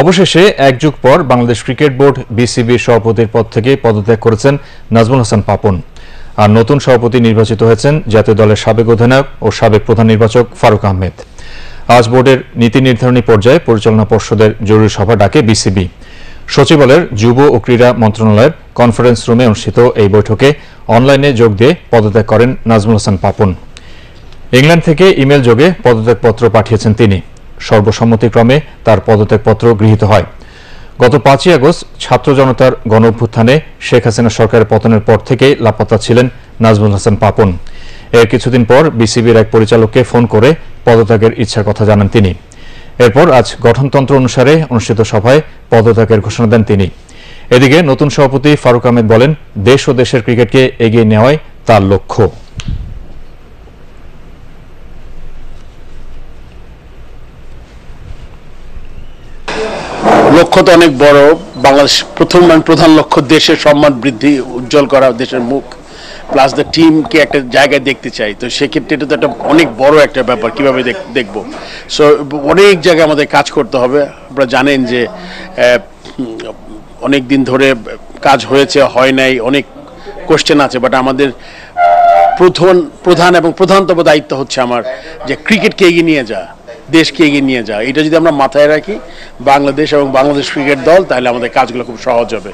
অবশেষে এক যুগ পর বাংলাদেশ ক্রিকেট বোর্ড বিসিবির সভাপতির পদ থেকে পদত্যাগ করেছেন নাজমুল হাসান পাপন আর নতুন সভাপতি নির্বাচিত হয়েছেন জাতীয় দলের সাবেক অধিনায়ক ও সাবেক প্রধান নির্বাচক ফারুক আহমেদ আজ বোর্ডের নীতি নির্ধারণী পর্যায়ে পরিচালনা পর্ষদের জরুরি সভা ডাকে বিসিবি সচিবালয়ের যুব ও ক্রীড়া মন্ত্রণালয়ের কনফারেন্স রুমে অনুষ্ঠিত এই বৈঠকে অনলাইনে যোগ দিয়ে পদত্যাগ করেন নাজমুল হাসান পাপন ইংল্যান্ড থেকে ইমেল যোগে পদত্যাগপত্র পাঠিয়েছেন তিনি সর্বসম্মতিক্রমে তার পদত্যাগপত্র গৃহীত হয় গত পাঁচই আগস্ট ছাত্র জনতার গণ অভ্যুত্থানে শেখ হাসিনা সরকারের পতনের পর থেকেই লাপাত্তা ছিলেন নাজমুল হাসান পাপন এর কিছুদিন পর বিসিবির এক পরিচালককে ফোন করে পদত্যাগের ইচ্ছার কথা জানান তিনি এরপর আজ গঠনতন্ত্র অনুসারে অনুষ্ঠিত সভায় পদত্যাগের ঘোষণা দেন তিনি এদিকে নতুন সভাপতি ফারুক আহমেদ বলেন দেশ ও দেশের ক্রিকেটকে এগিয়ে নেওয়াই তার লক্ষ্য লক্ষ্য তো অনেক বড় বাংলাদেশ প্রথম মানে প্রধান লক্ষ্য দেশের সম্মান বৃদ্ধি উজ্জ্বল করা দেশের মুখ প্লাস দ্য টিমকে একটা জায়গায় দেখতে চাই তো সেক্ষেত্রে এটা তো একটা অনেক বড় একটা ব্যাপার কীভাবে দেখব সো অনেক জায়গায় আমাদের কাজ করতে হবে আপনারা জানেন যে অনেক দিন ধরে কাজ হয়েছে হয় নাই অনেক কোশ্চেন আছে বাট আমাদের প্রথম প্রধান এবং প্রধানতম দায়িত্ব হচ্ছে আমার যে ক্রিকেটকে এগিয়ে নিয়ে যাওয়া দেশকে এগিয়ে নিয়ে যাওয়া এটা যদি আমরা মাথায় রাখি বাংলাদেশ এবং বাংলাদেশ ক্রিকেট দল তাহলে আমাদের কাজগুলো খুব সহজ হবে